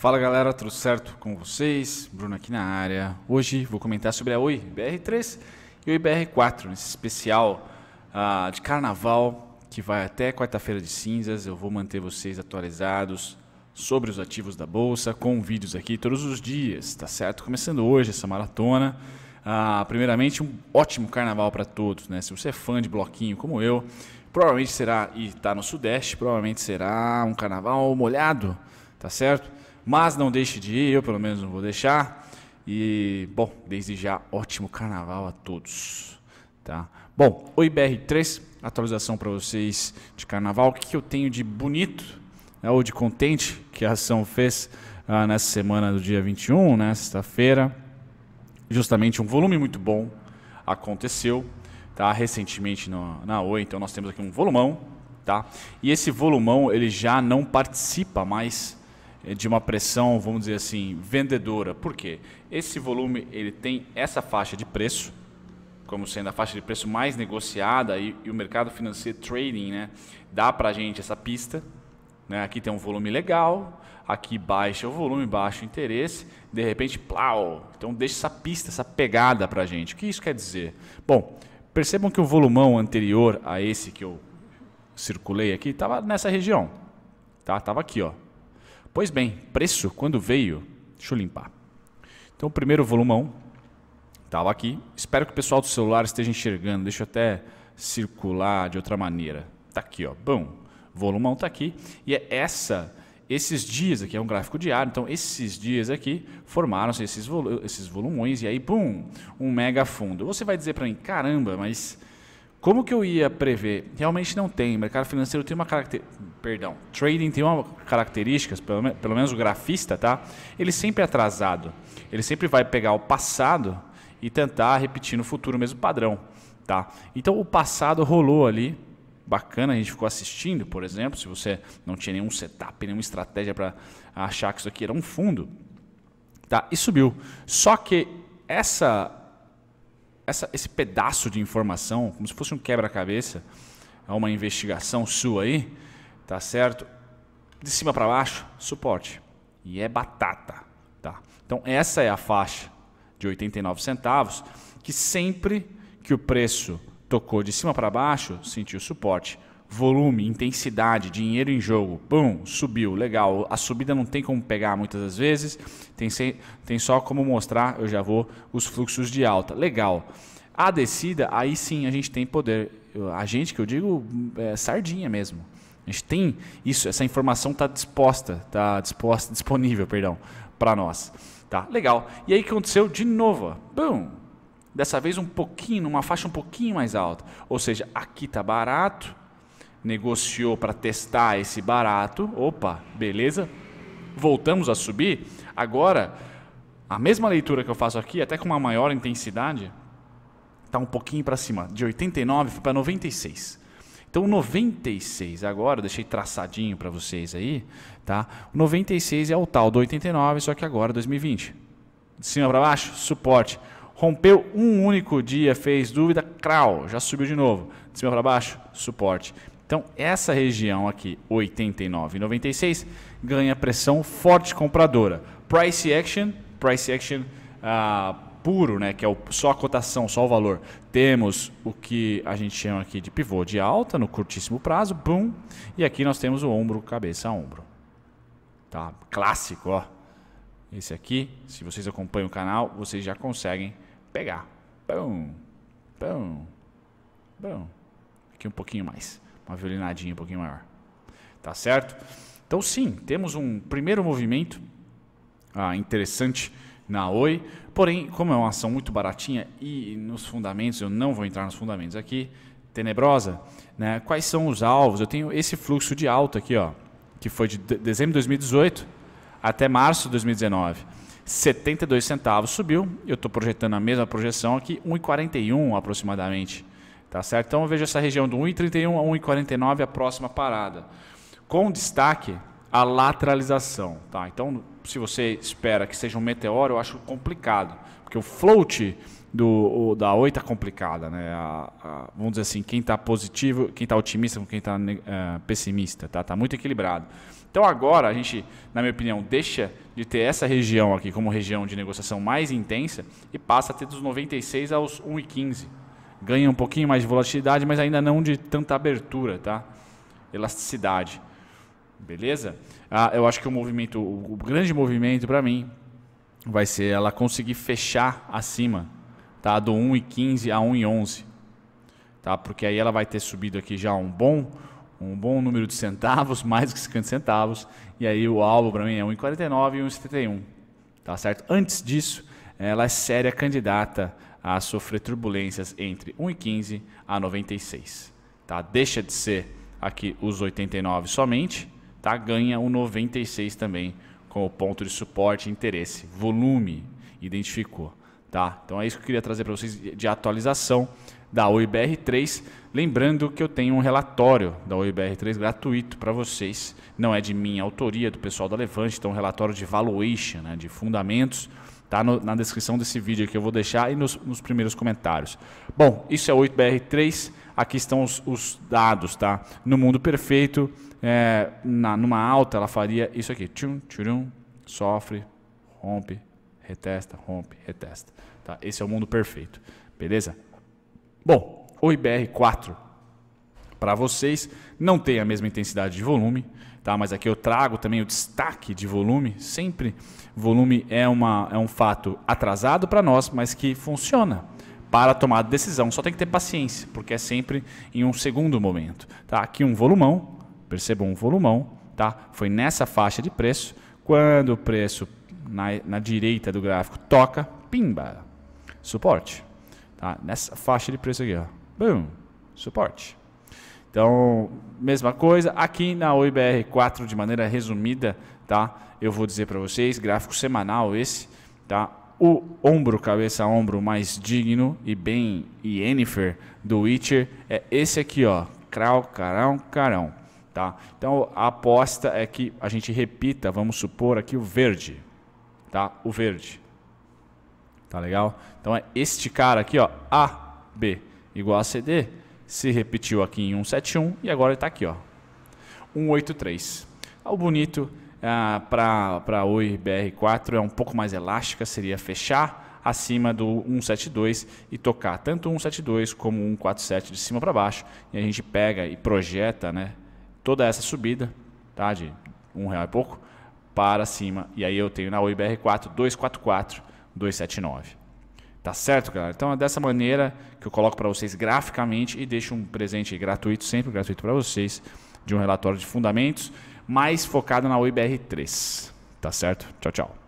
Fala galera, tudo certo com vocês? Bruno aqui na área. Hoje vou comentar sobre a Oi BR3 e o ibr 4 nesse especial uh, de carnaval que vai até quarta-feira de cinzas. Eu vou manter vocês atualizados sobre os ativos da bolsa com vídeos aqui todos os dias, tá certo? Começando hoje essa maratona. Uh, primeiramente, um ótimo carnaval para todos, né? Se você é fã de bloquinho como eu, provavelmente será e está no Sudeste, provavelmente será um carnaval molhado, tá certo? Mas não deixe de ir, eu pelo menos não vou deixar. E, bom, desde já, ótimo carnaval a todos. Tá? Bom, o IBR3, atualização para vocês de carnaval. O que, que eu tenho de bonito né, ou de contente que a ação fez ah, nessa semana do dia 21, né, sexta-feira? Justamente um volume muito bom aconteceu tá? recentemente no, na Oi, então nós temos aqui um volumão. Tá? E esse volumão ele já não participa mais eh, de uma pressão, vamos dizer assim, vendedora. Por quê? Esse volume ele tem essa faixa de preço, como sendo a faixa de preço mais negociada e, e o mercado financeiro trading, né, dá para gente essa pista. Né? Aqui tem um volume legal, aqui baixa o volume, baixa o interesse, de repente, plau. Então deixa essa pista, essa pegada para gente. O que isso quer dizer? Bom, percebam que o volumão anterior a esse que eu circulei aqui estava nessa região, tá? Tava aqui, ó. Pois bem, preço quando veio, deixa eu limpar. Então o primeiro volumão estava aqui. Espero que o pessoal do celular esteja enxergando. Deixa eu até circular de outra maneira. Tá aqui, ó. Bom, volumão tá aqui e é essa esses dias aqui é um gráfico diário, então esses dias aqui formaram-se esses, volu esses volumões e aí, bum, um mega fundo. Você vai dizer para mim, caramba, mas como que eu ia prever? Realmente não tem. O mercado financeiro tem uma característica. Perdão. Trading tem uma característica, pelo, me... pelo menos o grafista, tá? Ele sempre é atrasado. Ele sempre vai pegar o passado e tentar repetir no futuro o mesmo padrão, tá? Então o passado rolou ali. Bacana, a gente ficou assistindo, por exemplo, se você não tinha nenhum setup, nenhuma estratégia para achar que isso aqui era um fundo, tá? E subiu. Só que essa essa, esse pedaço de informação, como se fosse um quebra-cabeça, é uma investigação sua aí, tá certo? De cima para baixo, suporte. E é batata, tá? Então essa é a faixa de 89 centavos que sempre que o preço tocou de cima para baixo, sentiu suporte volume, intensidade, dinheiro em jogo, pum, subiu, legal. A subida não tem como pegar muitas das vezes, tem, tem só como mostrar, eu já vou, os fluxos de alta, legal. A descida, aí sim a gente tem poder. A gente, que eu digo, é sardinha mesmo. A gente tem isso, essa informação está disposta, está disposta, disponível, perdão, para nós. Tá, legal. E aí o que aconteceu de novo? Bum! Dessa vez um pouquinho, numa faixa um pouquinho mais alta. Ou seja, aqui está barato, negociou para testar esse barato. Opa, beleza? Voltamos a subir. Agora, a mesma leitura que eu faço aqui, até com uma maior intensidade, está um pouquinho para cima. De 89 para 96. Então, 96 agora, deixei traçadinho para vocês aí, tá? 96 é o tal do 89, só que agora 2020. De cima para baixo, suporte. Rompeu um único dia, fez dúvida, crau, já subiu de novo. De cima para baixo, suporte. Então, essa região aqui, 89,96, ganha pressão forte compradora. Price action, price action ah, puro, né, que é o, só a cotação, só o valor. Temos o que a gente chama aqui de pivô de alta no curtíssimo prazo, boom. E aqui nós temos o ombro, cabeça, ombro. Tá? Clássico, ó. Esse aqui, se vocês acompanham o canal, vocês já conseguem pegar. Bum, bum, bum. Aqui um pouquinho mais uma violinadinha um pouquinho maior. Tá certo? Então, sim, temos um primeiro movimento ah, interessante na Oi, porém, como é uma ação muito baratinha e nos fundamentos, eu não vou entrar nos fundamentos aqui, tenebrosa, né? quais são os alvos? Eu tenho esse fluxo de alta aqui, ó, que foi de dezembro de 2018 até março de 2019. 72 centavos subiu, eu estou projetando a mesma projeção aqui, 1,41 aproximadamente. Tá certo? Então vejo essa região do 1,31 a 1,49 a próxima parada. Com destaque a lateralização. Tá? Então, se você espera que seja um meteoro, eu acho complicado. Porque o float do, o, da 8 é complicada. Né? A, a, vamos dizer assim, quem está positivo, quem está otimista com quem está uh, eh, pessimista. Está tá muito equilibrado. Então agora a gente, na minha opinião, deixa de ter essa região aqui como região de negociação mais intensa e passa a ter dos 96 aos 1,15 ganha um pouquinho mais de volatilidade, mas ainda não de tanta abertura, tá? Elasticidade. Beleza? Ah, eu acho que o movimento, o grande movimento para mim vai ser ela conseguir fechar acima, tá? Do 1,15 a 1,11, tá? Porque aí ela vai ter subido aqui já um bom um bom número de centavos, mais que 50 centavos, e aí o alvo para mim é 1,49 e 1,71, tá certo? Antes disso, ela é séria candidata a sofrer turbulências entre 1,15 a 96. Tá? Deixa de ser aqui os 89 somente, tá? ganha o 96 também como ponto de suporte, interesse, volume, identificou. Tá? Então é isso que eu queria trazer para vocês de atualização da OIBR3. Lembrando que eu tenho um relatório da OIBR3 gratuito para vocês. Não é de minha autoria, do pessoal da Levante, então um relatório de valuation, né, de fundamentos Tá no, na descrição desse vídeo que eu vou deixar e nos, nos primeiros comentários. Bom, isso é 8BR3. Aqui estão os, os dados, tá? No mundo perfeito, é, na, numa alta, ela faria isso aqui. Tchum, tchurum, sofre, rompe, retesta, rompe, retesta. Tá? Esse é o mundo perfeito. Beleza? Bom, o IBR4 para vocês não tem a mesma intensidade de volume, tá? Mas aqui eu trago também o destaque de volume. Sempre volume é, uma, é um fato atrasado para nós, mas que funciona para tomar decisão. Só tem que ter paciência, porque é sempre em um segundo momento. Tá? Aqui um volumão, percebam um volumão, tá? Foi nessa faixa de preço. Quando o preço na, na direita do gráfico toca, pimba, suporte. Tá? Nessa faixa de preço aqui, ó. Boom, suporte. Então, mesma coisa. Aqui na OIBR 4, de maneira resumida, tá? Eu vou dizer para vocês, gráfico semanal esse, tá? O ombro, cabeça ombro mais digno e bem Yennefer do Witcher é esse aqui, ó. Crau, carão, carão, tá? Então, a aposta é que a gente repita, vamos supor aqui o verde, tá? O verde. Tá legal? Então é este cara aqui, ó, A, B igual a CD se repetiu aqui em 171 e agora está aqui, ó, 183. o bonito ah, para a Oi BR4 é um pouco mais elástica, seria fechar acima do 172 e tocar tanto 172 como 147 de cima para baixo e a gente pega e projeta, né, toda essa subida, tá, de um real e pouco para cima e aí eu tenho na Oi BR4 244 279. Tá certo, galera? Então é dessa maneira que eu coloco para vocês graficamente e deixo um presente gratuito, sempre gratuito para vocês, de um relatório de fundamentos mais focado na OIBR3. Tá certo? Tchau, tchau.